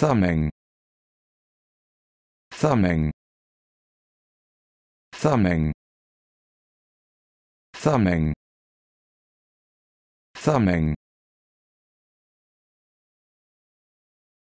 thumbing thumbing thumbing thumbing thumbing